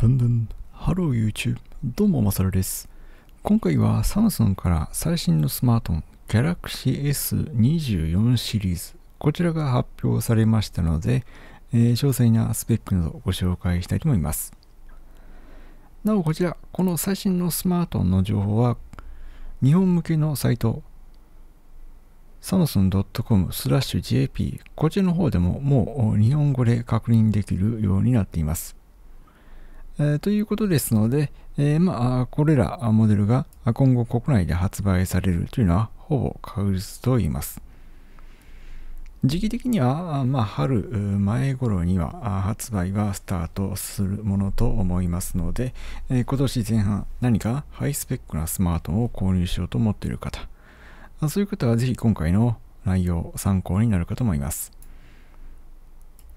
ブンブン。ハロー YouTube。どうも、まさるです。今回はサムスンから最新のスマートフォン Galaxy S24 シリーズ。こちらが発表されましたので、えー、詳細なスペックなどご紹介したいと思います。なお、こちら、この最新のスマートフォンの情報は、日本向けのサイト、サムスン .com スラッシュ JP、こちらの方でももう日本語で確認できるようになっています。えということですので、えまあ、これらモデルが今後国内で発売されるというのはほぼ確実と言います。時期的には、まあ、春前頃には発売がスタートするものと思いますので、え今年前半何かハイスペックなスマートフォンを購入しようと思っている方、そういう方はぜひ今回の内容参考になるかと思います。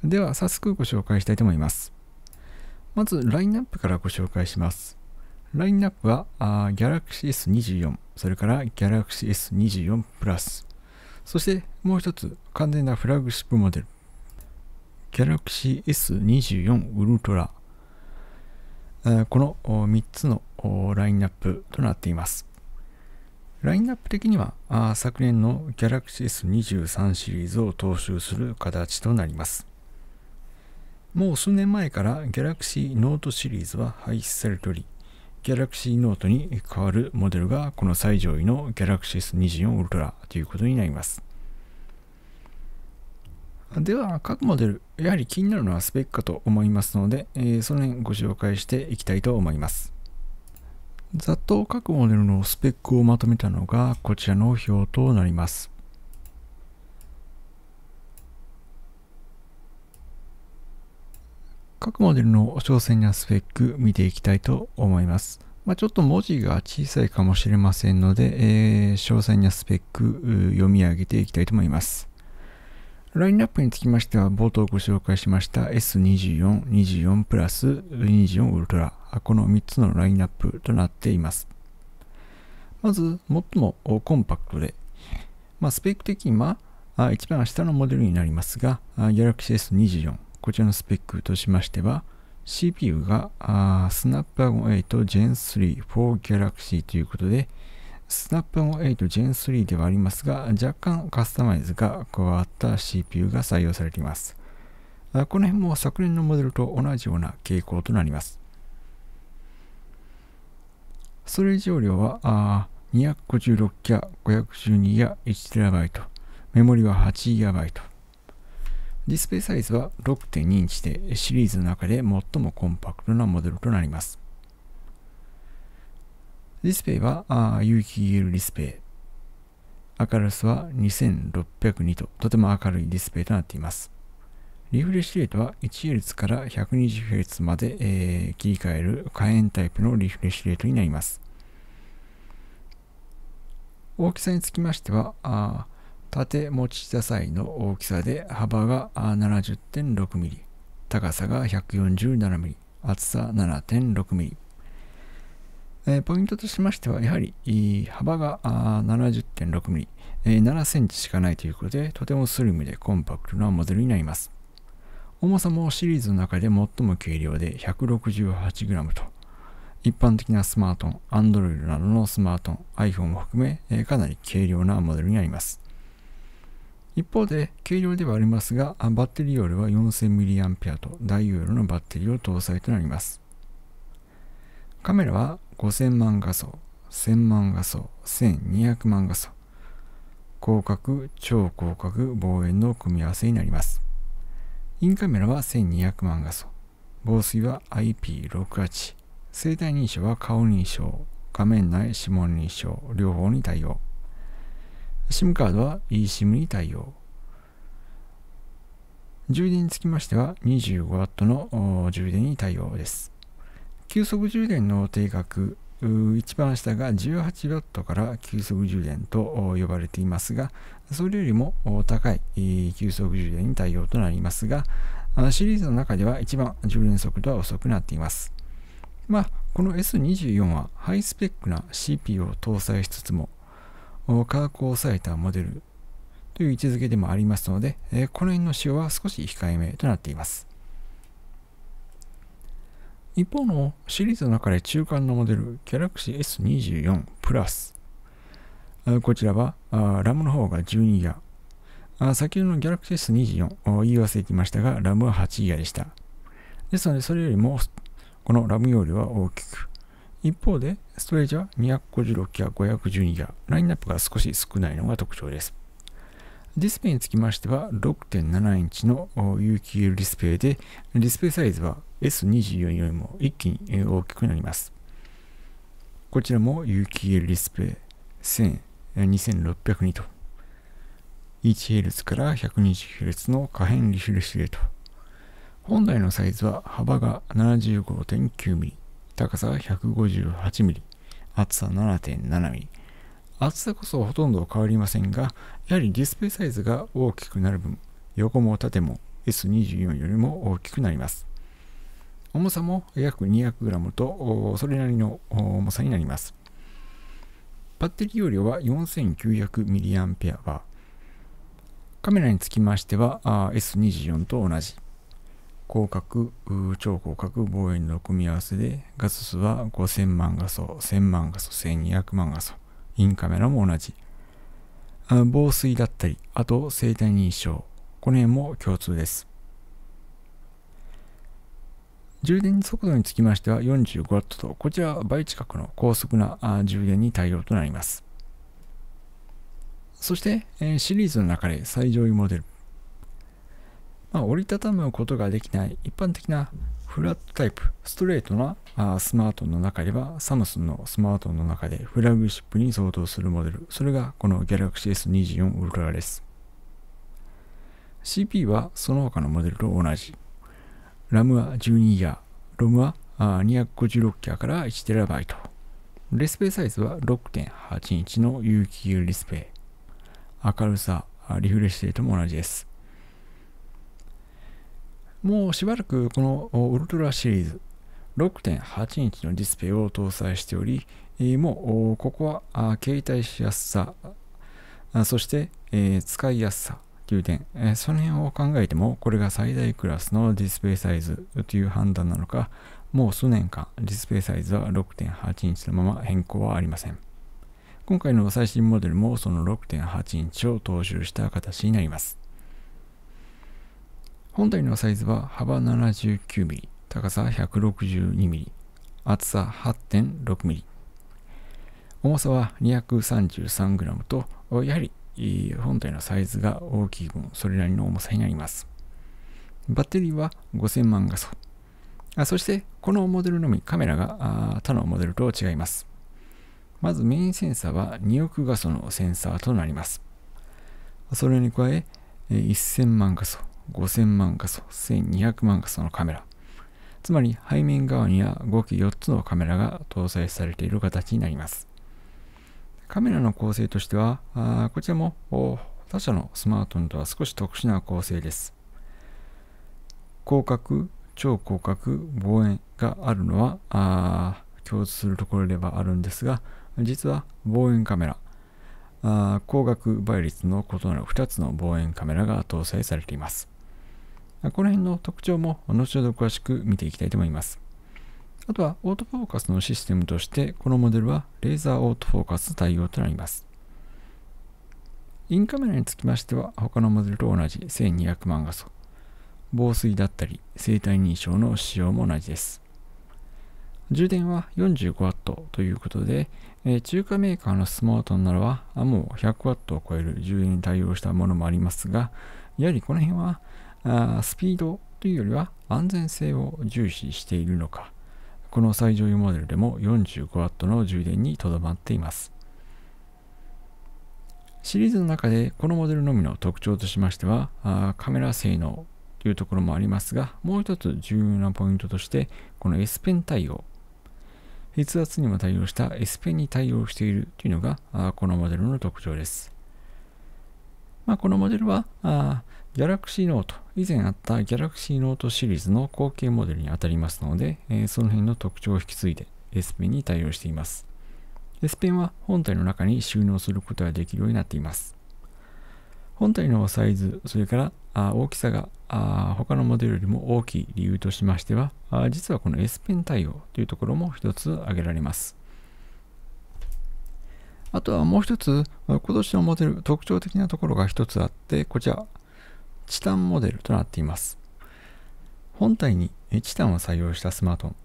では早速ご紹介したいと思います。まずラインナップからご紹介します。ラインナップはあ Galaxy S24、それから Galaxy S24 Plus、そしてもう一つ完全なフラッグシップモデル、Galaxy S24 Ultra、この3つのラインナップとなっています。ラインナップ的には昨年の Galaxy S23 シリーズを踏襲する形となります。もう数年前から Galaxy Note シリーズは廃止されており、Galaxy Note に代わるモデルがこの最上位の Galaxy S24 Ultra ということになります。では各モデル、やはり気になるのはスペックかと思いますので、えー、その辺ご紹介していきたいと思います。ざっと各モデルのスペックをまとめたのがこちらの表となります。各モデルの詳細なスペック見ていきたいと思います。まあ、ちょっと文字が小さいかもしれませんので、えー、詳細なスペック読み上げていきたいと思います。ラインナップにつきましては冒頭ご紹介しました S24、24プラス、24ウルトラ、この3つのラインナップとなっています。まず、最もコンパクトで、まあ、スペック的には一番下のモデルになりますが、Galaxy S24、こちらのスペックとしましては、CPU がス Snapdragon 8 Gen 3 for Galaxy ということで、Snapdragon 8 Gen 3ではありますが、若干カスタマイズが加わった CPU が採用されています。この辺も昨年のモデルと同じような傾向となります。ストレージ容量は256キャ、512や 1TB、メモリは 8GB、ディスプレイサイズは6.2インチでシリーズの中で最もコンパクトなモデルとなります。ディスプレイは有機 EL ディスプレイ。明るさは2602ととても明るいディスプレイとなっています。リフレッシュレートは 1Hz から 120Hz まで、えー、切り替える可変タイプのリフレッシュレートになります。大きさにつきましては、あ縦持ち座祭の大きさで幅が 70.6mm、高さが 147mm、厚さ 7.6mm。えー、ポイントとしましては、やはり幅が 70.6mm、えー、7センチしかないということで、とてもスリムでコンパクトなモデルになります。重さもシリーズの中で最も軽量で 168g と、一般的なスマートフォン、Android などのスマートフォン、iPhone も含め、えー、かなり軽量なモデルになります。一方で、軽量ではありますが、バッテリー容量は 4000mAh と大容量のバッテリーを搭載となります。カメラは5000万画素、1000万画素、1200万画素、広角、超広角、望遠の組み合わせになります。インカメラは1200万画素、防水は IP68、生体認証は顔認証、画面内指紋認証、両方に対応。SIM カードは eSIM に対応。充電につきましては 25W の充電に対応です。急速充電の定額、一番下が 18W から急速充電と呼ばれていますが、それよりも高い急速充電に対応となりますが、シリーズの中では一番充電速度は遅くなっています。まあ、この S24 はハイスペックな CPU を搭載しつつも、化学を抑えたモデルという位置づけでもありますので、えこの辺の使用は少し控えめとなっています。一方のシリーズの中で中間のモデル、Galaxy S24 Plus。こちらは、ラムの方が12ギガ。先ほどの Galaxy S24、言い忘れていましたが、ラムは8ギガでした。ですので、それよりも、このラム容量は大きく、一方で、ストレージは256や512ガ、ラインナップが少し少ないのが特徴です。ディスプレイにつきましては6.7インチの有機 l ディスプレイで、ディスプレイサイズは S24 よりも一気に大きくなります。こちらも有機 l ディスプレイ1000-2602と 1Hz から 120Hz の可変リフレッシュレート。本来のサイズは幅が 75.9mm、高さ 158mm、厚さ 7.7mm。厚さこそほとんど変わりませんが、やはりディスプレイサイズが大きくなる分、横も縦も S24 よりも大きくなります。重さも約 200g とそれなりの重さになります。バッテリー容量は 4900mAh。カメラにつきましては S24 と同じ。広角、超広角、望遠の組み合わせで、画素数は5000万画素、1000万画素、1200万画素。インカメラも同じ。防水だったり、あと生体認証。この辺も共通です。充電速度につきましては 45W と、こちらは倍近くの高速な充電に対応となります。そして、シリーズの中で最上位モデル、まあ、折りたたむことができない一般的なフラットタイプ、ストレートなあスマートの中では、サムスンのスマートの中でフラグシップに相当するモデル。それがこの Galaxy S24 Ultra です。CP はその他のモデルと同じ。RAM は12ギガ、ROM は256ギガから 1TB。ディスペイサイズは6.8インチの有機 u ディスペイ。明るさ、リフレッシュレートも同じです。もうしばらくこのウルトラシリーズ6.8インチのディスプレイを搭載しており、もうここは携帯しやすさ、そして使いやすさという点、その辺を考えてもこれが最大クラスのディスプレイサイズという判断なのか、もう数年間ディスプレイサイズは6.8インチのまま変更はありません。今回の最新モデルもその6.8インチを踏襲した形になります。本体のサイズは幅 79mm、高さ 162mm、厚さ 8.6mm。重さは 233g と、やはり本体のサイズが大きい分、それなりの重さになります。バッテリーは5000万画素。あそして、このモデルのみカメラが他のモデルと違います。まずメインセンサーは2億画素のセンサーとなります。それに加え、1000万画素。5000万画素、1200万画素のカメラ。つまり背面側には合計4つのカメラが搭載されている形になります。カメラの構成としては、あこちらも他社のスマートフォンとは少し特殊な構成です。広角、超広角、望遠があるのはあ共通するところではあるんですが、実は望遠カメラ、あ光学倍率の異なる2つの望遠カメラが搭載されています。この辺の特徴も後ほど詳しく見ていきたいと思います。あとはオートフォーカスのシステムとしてこのモデルはレーザーオートフォーカス対応となります。インカメラにつきましては他のモデルと同じ1200万画素防水だったり生体認証の使用も同じです充電は 45W ということで、え中華メーカーのスマートならはもう 100W を超える充電に対応したものもありますがやはりこの辺はあスピードというよりは安全性を重視しているのかこの最上位モデルでも 45W の充電にとどまっていますシリーズの中でこのモデルのみの特徴としましてはカメラ性能というところもありますがもう一つ重要なポイントとしてこの S ペン対応筆圧にも対応した S ペンに対応しているというのがこのモデルの特徴です、まあ、このモデルは Galaxy Note、以前あった Galaxy Note シリーズの後継モデルに当たりますので、えー、その辺の特徴を引き継いで S ペンに対応しています。S ペンは本体の中に収納することができるようになっています。本体のサイズ、それからあ大きさがあ他のモデルよりも大きい理由としましては、あ実はこの S ペン対応というところも一つ挙げられます。あとはもう一つ、今年のモデル、特徴的なところが一つあって、こちら、チタンモデルとなっています。本体にチタンを採用したスマートフ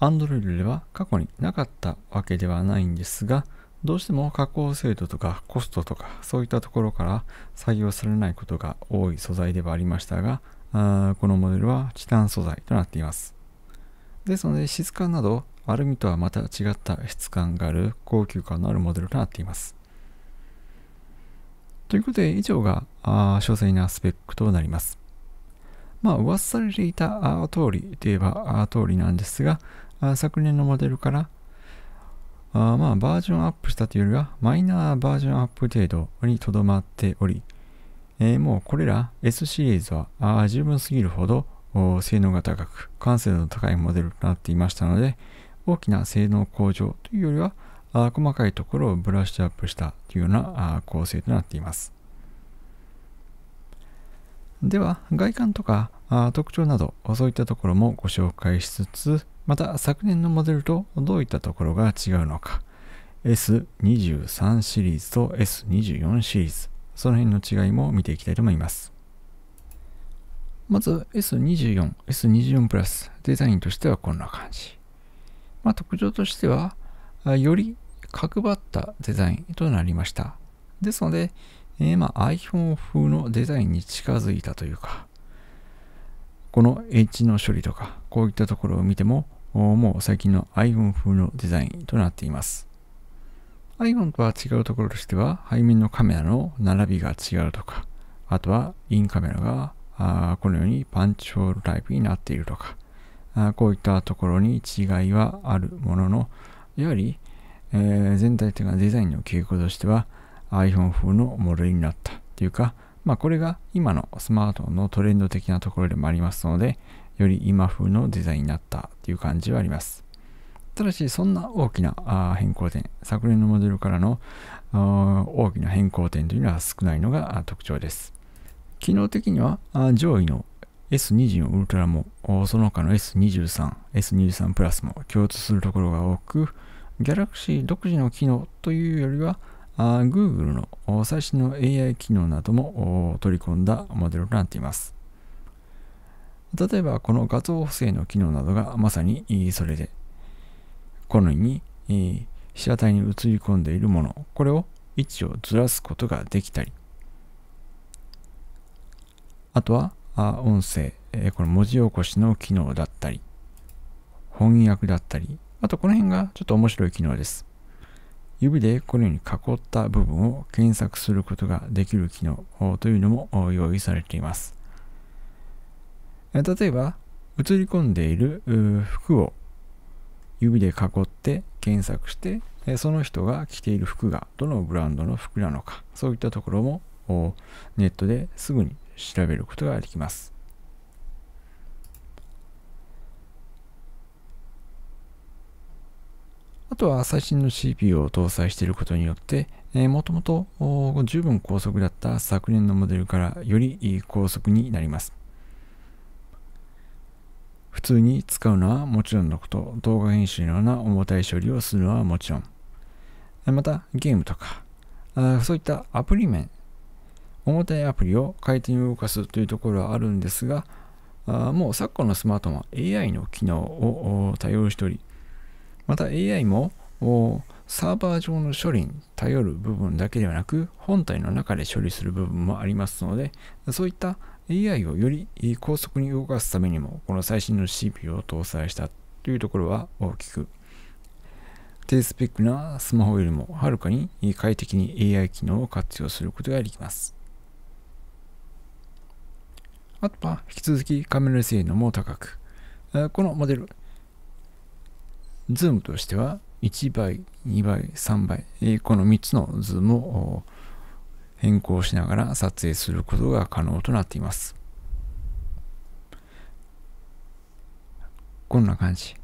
ォン、Android では過去になかったわけではないんですが、どうしても加工精度とかコストとかそういったところから採用されないことが多い素材ではありましたが、あこのモデルはチタン素材となっています。ですので質感などアルミとはまた違った質感がある高級感のあるモデルとなっています。ということで、以上が詳細なスペックとなります。まあ、噂されていた通りといえば通りなんですが、昨年のモデルからあまあ、バージョンアップしたというよりは、マイナーバージョンアップ程度にとどまっており、えもうこれら S シリーズは十分すぎるほど性能が高く、完成度の高いモデルとなっていましたので、大きな性能向上というよりは、あ細かいところをブラッシュアップしたというようなあ構成となっています。では外観とかあ特徴などそういったところもご紹介しつつまた昨年のモデルとどういったところが違うのか S23 シリーズと S24 シリーズその辺の違いも見ていきたいと思いますまず S24、S24 プラスデザインとしてはこんな感じ、まあ、特徴としてはより角張ったデザインとなりました。ですので、えー、まあ iPhone 風のデザインに近づいたというか、このエッジの処理とか、こういったところを見ても、もう最近の iPhone 風のデザインとなっています。iPhone とは違うところとしては、背面のカメラの並びが違うとか、あとはインカメラがあこのようにパンチホールタイプになっているとか、あこういったところに違いはあるものの、やはりえー、全体的なデザインの傾向としては iPhone 風のモデルになったというか、まあ、これが今のスマートフォンのトレンド的なところでもありますので、より今風のデザインになったという感じはあります。ただし、そんな大きな変更点、昨年のモデルからの大きな変更点というのは少ないのが特徴です。機能的には上位の s 2 0ウルトラも、その他の S23、S23 プラスも共通するところが多く、Galaxy 独自の機能というよりは、Google の最新の AI 機能なども取り込んだモデルとなっています。例えば、この画像補正の機能などがまさにそれで、このように被写体に映り込んでいるもの、これを位置をずらすことができたり、あとは音声、この文字起こしの機能だったり、翻訳だったり、あとこの辺がちょっと面白い機能です。指でこのように囲った部分を検索することができる機能というのも用意されています。例えば、映り込んでいる服を指で囲って検索して、その人が着ている服がどのブランドの服なのか、そういったところもネットですぐに調べることができます。あとは最新の CPU を搭載していることによって、えー、もともと十分高速だった昨年のモデルからより高速になります。普通に使うのはもちろんのこと、動画編集のような重たい処理をするのはもちろん、またゲームとか、あそういったアプリ面、重たいアプリを回転を動かすというところはあるんですが、あもう昨今のスマートフォンは AI の機能を対応しており、また AI もサーバー上の処理に頼る部分だけではなく本体の中で処理する部分もありますのでそういった AI をより高速に動かすためにもこの最新の CPU を搭載したというところは大きく低スペックなスマホよりもはるかに快適に AI 機能を活用することができますあとは引き続きカメラ性能も高くこのモデルズームとしては1倍、2倍、3倍、この3つのズームを変更しながら撮影することが可能となっています。こんな感じ。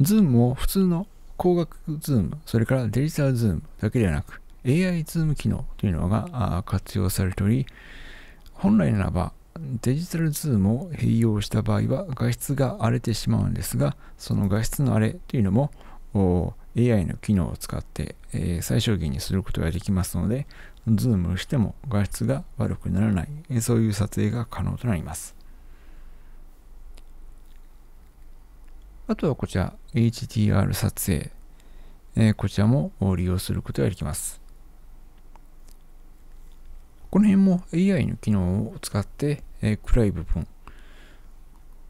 ズームを普通の光学ズーム、それからデジタルズームだけではなく、AI ズーム機能というのが活用されており、本来ならばデジタルズームを併用した場合は画質が荒れてしまうんですがその画質の荒れというのも AI の機能を使って、えー、最小限にすることができますのでズームしても画質が悪くならない、えそういう撮影が可能となりますあとはこちら HDR 撮影、えー、こちらも利用することができますこの辺も AI の機能を使って、えー、暗い部分、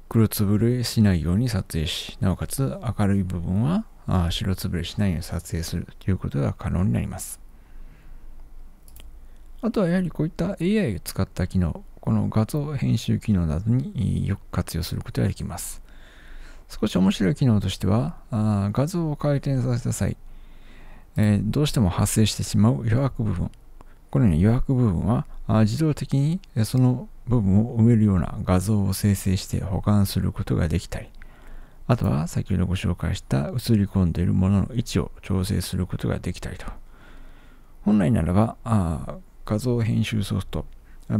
黒つぶれしないように撮影し、なおかつ明るい部分はあ白つぶれしないように撮影するということが可能になります。あとはやはりこういった AI を使った機能、この画像編集機能などによく活用することができます。少し面白い機能としては、あ画像を回転させた際、えー、どうしても発生してしまう余白部分、このように余白部分は自動的にその部分を埋めるような画像を生成して保管することができたり、あとは先ほどご紹介した映り込んでいるものの位置を調整することができたりと。本来ならば、あ画像編集ソフト、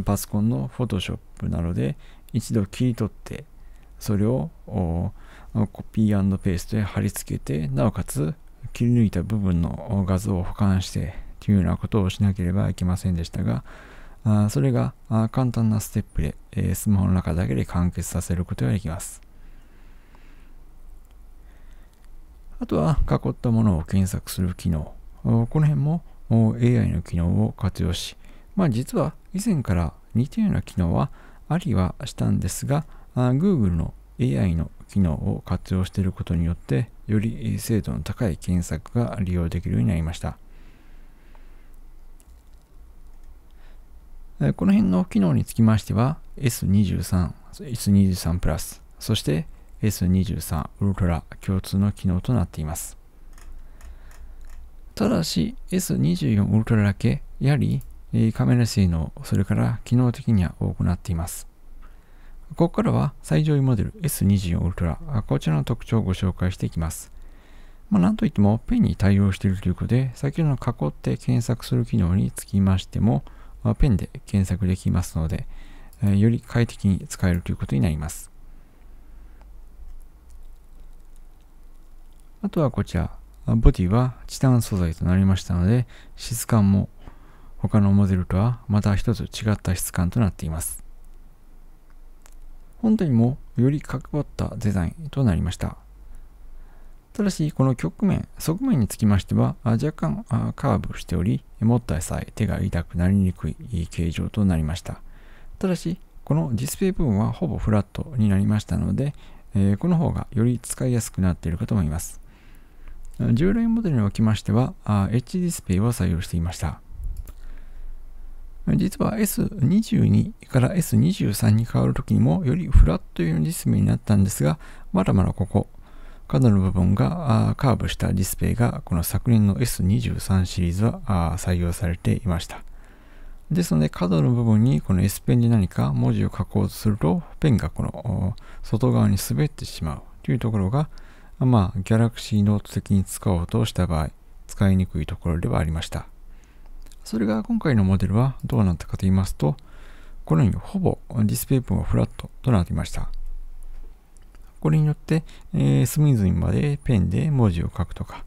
パソコンの Photoshop などで一度切り取って、それをコピーペーストで貼り付けて、なおかつ切り抜いた部分の画像を保管して、というようなことをしなければいけませんでしたが、あそれがあ簡単なステップで、えー、スマホの中だけで完結させることができます。あとは囲ったものを検索する機能。この辺も AI の機能を活用し、まあ実は以前から似たような機能はありはしたんですが、Google の AI の機能を活用していることによって、より精度の高い検索が利用できるようになりました。この辺の機能につきましては S23、S23 プラス、そして S23 ウルトラ共通の機能となっています。ただし S24 ウルトラだけやはりカメラ性能、それから機能的には多くなっています。ここからは最上位モデル S24 ウルトラ、こちらの特徴をご紹介していきます。まあ、なんといってもペンに対応しているということで、先ほどの囲って検索する機能につきましても、まあ、ペンで検索できますので、えー、より快適に使えるということになります。あとはこちら、ボディはチタン素材となりましたので、質感も他のモデルとはまた一つ違った質感となっています。本体もより角張ったデザインとなりました。ただし、この局面、側面につきましては、若干カーブしており、持った際手が痛くなりにくい形状となりました。ただし、このディスプレイ部分はほぼフラットになりましたので、えこの方がより使いやすくなっているかと思います。従来モデルにおきましては、H ディスプレイを採用していました。実は S22 から S23 に変わるときにもよりフラット用のディスプレイになったんですが、まだまだここ、角の部分がカーブしたディスプレイがこの昨年の S23 シリーズは採用されていました。ですので角の部分にこの S ペンで何か文字を書こうとするとペンがこの外側に滑ってしまうというところがまあ Galaxy ノート的に使おうとした場合使いにくいところではありました。それが今回のモデルはどうなったかと言いますとこのようにほぼディスプレイ分はフラットとなっていました。これによって、えー、スムーズにまでペンで文字を書くとか、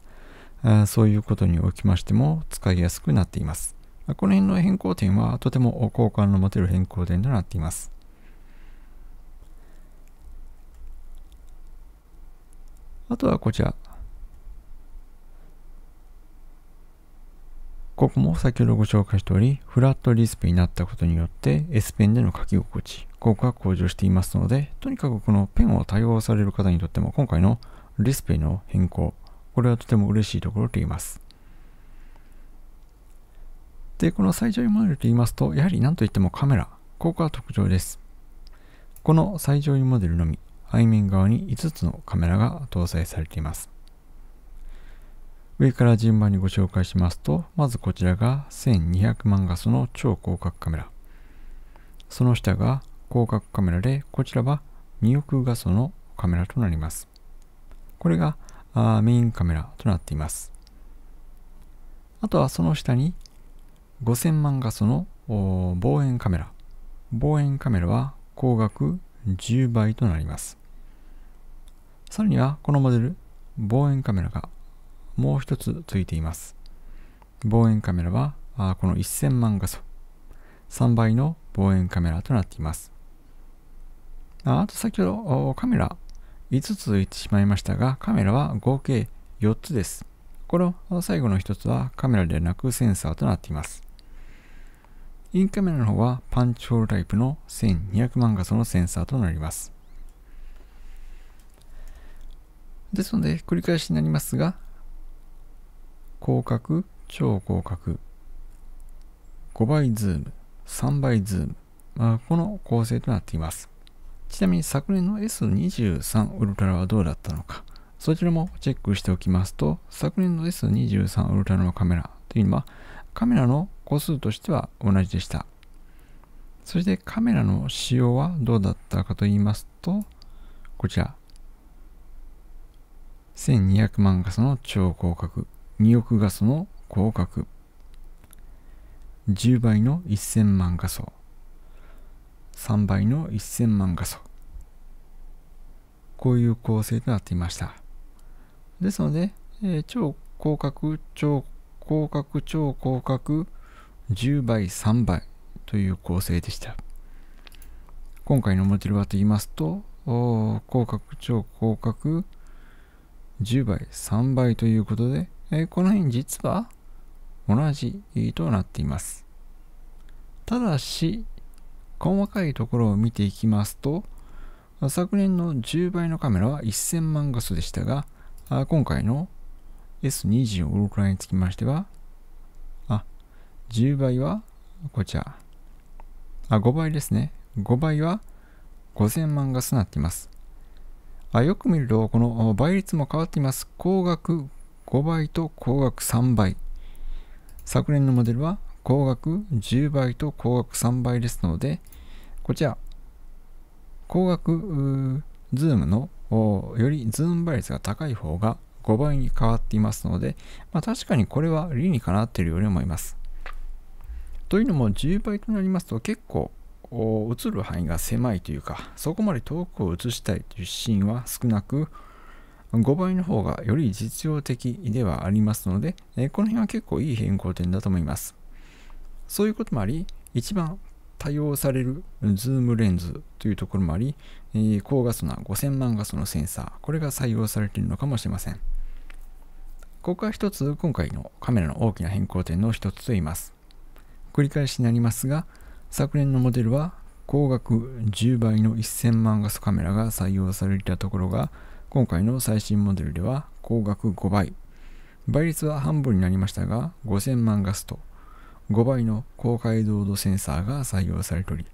あそういうことにおきましても使いやすくなっています。この辺の変更点はとても好感の持てる変更点となっています。あとはこちら。ここも先ほどご紹介したおり、フラットリスペになったことによって S ペンでの書き心地、効果が向上していますので、とにかくこのペンを対応される方にとっても、今回のディスプレイの変更、これはとても嬉しいところと言います。で、この最上位モデルと言いますと、やはり何といってもカメラ、ここが特徴です。この最上位モデルのみ、背面側に5つのカメラが搭載されています。上から順番にご紹介しますと、まずこちらが1200万画素の超広角カメラ。その下が広角カメラで、こちらは2億画素のカメラとなります。これがあメインカメラとなっています。あとはその下に5000万画素の望遠カメラ。望遠カメラは光学10倍となります。さらにはこのモデル、望遠カメラがもう一つついています。望遠カメラはこの1000万画素3倍の望遠カメラとなっています。あと先ほどカメラ5つ言ってしまいましたが、カメラは合計4つです。この最後の1つはカメラではなくセンサーとなっています。インカメラの方はパンチホールタイプの1200万画素のセンサーとなります。ですので繰り返しになりますが、広角、超広角、5倍ズーム、3倍ズーム、まあ、この構成となっています。ちなみに昨年の S23 ウルトラはどうだったのか、そちらもチェックしておきますと、昨年の S23 ウルトラのカメラというのは、カメラの個数としては同じでした。そしてカメラの仕様はどうだったかと言いますと、こちら。1200万画素の超広角、2億画素の広角、10倍の1000万画素、3倍の1000万画素こういう構成となっていましたですので、えー、超広角超広角超広角10倍3倍という構成でした今回のモデルはと言いますと広角超広角10倍3倍ということで、えー、この辺実は同じとなっていますただし細かいところを見ていきますと、昨年の10倍のカメラは1000万画素でしたが、今回の S25 につきましては、あ、10倍はこちら、あ、5倍ですね。5倍は5000万画素になっています。あよく見ると、この倍率も変わっています。光学5倍と光学3倍。昨年のモデルは高額10倍と高額3倍ですので、こちら、高額ズームのよりズーム倍率が高い方が5倍に変わっていますので、まあ、確かにこれは理にかなっているように思います。というのも10倍となりますと結構映る範囲が狭いというかそこまで遠くを映したいというシーンは少なく5倍の方がより実用的ではありますのでこの辺は結構いい変更点だと思います。そういうこともあり、一番多用されるズームレンズというところもあり、えー、高画素な5000万画素のセンサー、これが採用されているのかもしれません。ここは一つ今回のカメラの大きな変更点の一つと言います。繰り返しになりますが、昨年のモデルは高額10倍の1000万画素カメラが採用されていたところが、今回の最新モデルでは高額5倍。倍率は半分になりましたが、5000万画素と5倍の高解像度センサーが採用されており、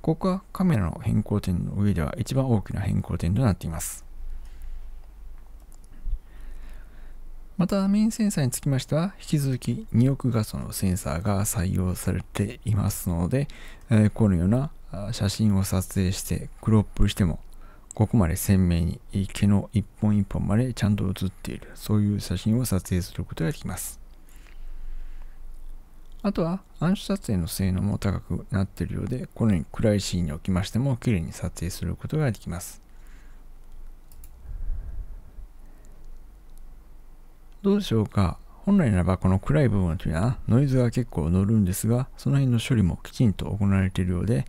ここはカメラの変更点の上では一番大きな変更点となっています。また、メインセンサーにつきましては、引き続き2億画素のセンサーが採用されていますので、えこのような写真を撮影してクロップしても、ここまで鮮明に毛の一本一本までちゃんと写っている、そういう写真を撮影することができます。あとは暗視撮影の性能も高くなっているようでこのように暗いシーンにおきましても綺麗に撮影することができますどうでしょうか本来ならばこの暗い部分というのはノイズが結構乗るんですがその辺の処理もきちんと行われているようで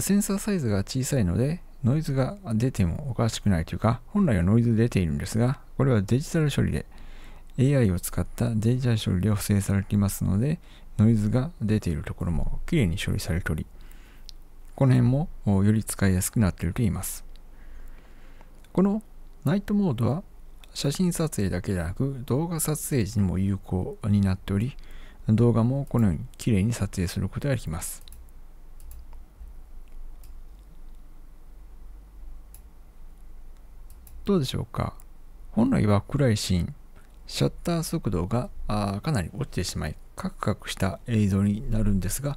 センサーサイズが小さいのでノイズが出てもおかしくないというか本来はノイズ出ているんですがこれはデジタル処理で AI を使ったデジタル処理で補正されていますのでノイズが出ているところもきれいに処理されており、この辺もより使いやすくなっていると言います。このナイトモードは写真撮影だけでなく動画撮影時にも有効になっており、動画もこのようにきれいに撮影することができます。どうでしょうか本来は暗いシーン、シャッター速度がかなり落ちてしまい、カクカクした映像になるんですが、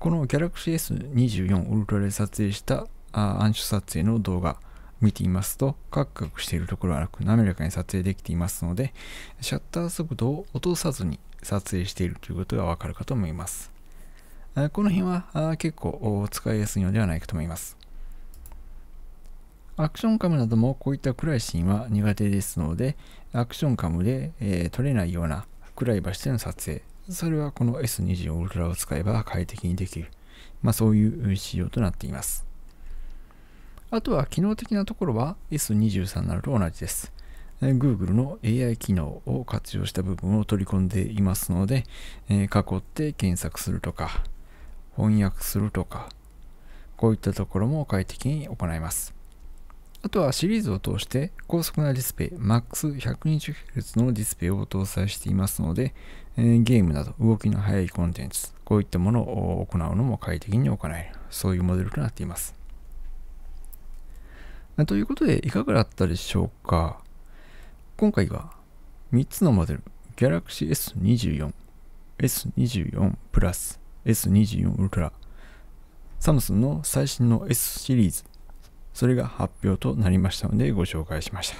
この Galaxy S24 Ultra で撮影した暗所撮影の動画見ていますと、カクカクしているところはなく滑らかに撮影できていますので、シャッター速度を落とさずに撮影しているということがわかるかと思います。この辺は結構使いやすいのではないかと思います。アクションカムなどもこういった暗いシーンは苦手ですので、アクションカムで、え撮れないような暗い場所での撮影それはこの S20 オーロラを使えば快適にできる。まあそういう仕様となっています。あとは機能的なところは S23 なと同じです。Google の AI 機能を活用した部分を取り込んでいますので、えー、囲って検索するとか、翻訳するとか、こういったところも快適に行います。あとはシリーズを通して高速なディスプレイ MAX120Hz のディスプレイを搭載していますので、えゲームなど動きの速いコンテンツ、こういったものを行うのも快適に行える、そういうモデルとなっています。ということで、いかがだったでしょうか今回は3つのモデル、Galaxy S24、S24 p l u S24 Ultra、サムスンの最新の S シリーズ、それが発表となりましたのでご紹介しまし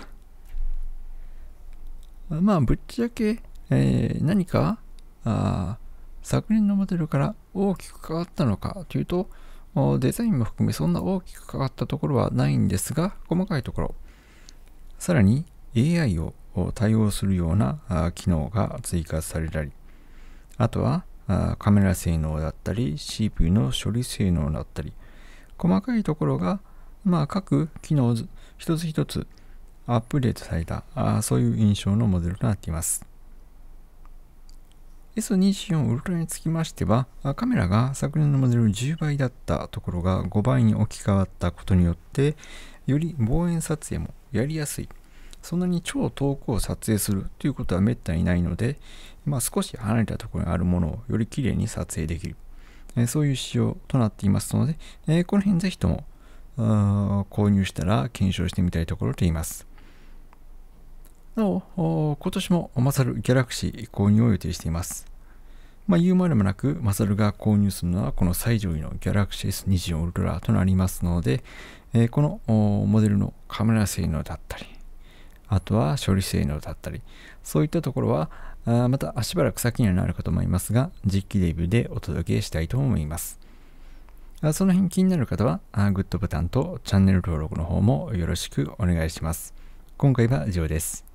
た。まあ、ぶっちゃけえー、何かあ昨年のモデルから大きく変わったのかというとデザインも含めそんな大きく変わったところはないんですが細かいところさらに AI を対応するような機能が追加されたりあとはカメラ性能だったり CPU の処理性能だったり細かいところが、まあ、各機能一つ一つアップデートされたあそういう印象のモデルとなっています S24 ウルトラにつきましては、カメラが昨年のモデル10倍だったところが5倍に置き換わったことによって、より望遠撮影もやりやすい。そんなに超遠くを撮影するということはめったにないので、まあ、少し離れたところにあるものをより綺麗に撮影できる。えそういう仕様となっていますので、えこの辺ぜひとも購入したら検証してみたいところと言います。なお、今年もマサルギャラクシー購入を予定しています。まあ、言うまでもなく、マサルが購入するのはこの最上位のギャラクシー S24 ウルトラとなりますので、えー、このモデルのカメラ性能だったり、あとは処理性能だったり、そういったところは、あまたしばらく先にはなるかと思いますが、実機レビューでお届けしたいと思います。その辺気になる方は、グッドボタンとチャンネル登録の方もよろしくお願いします。今回は以上です。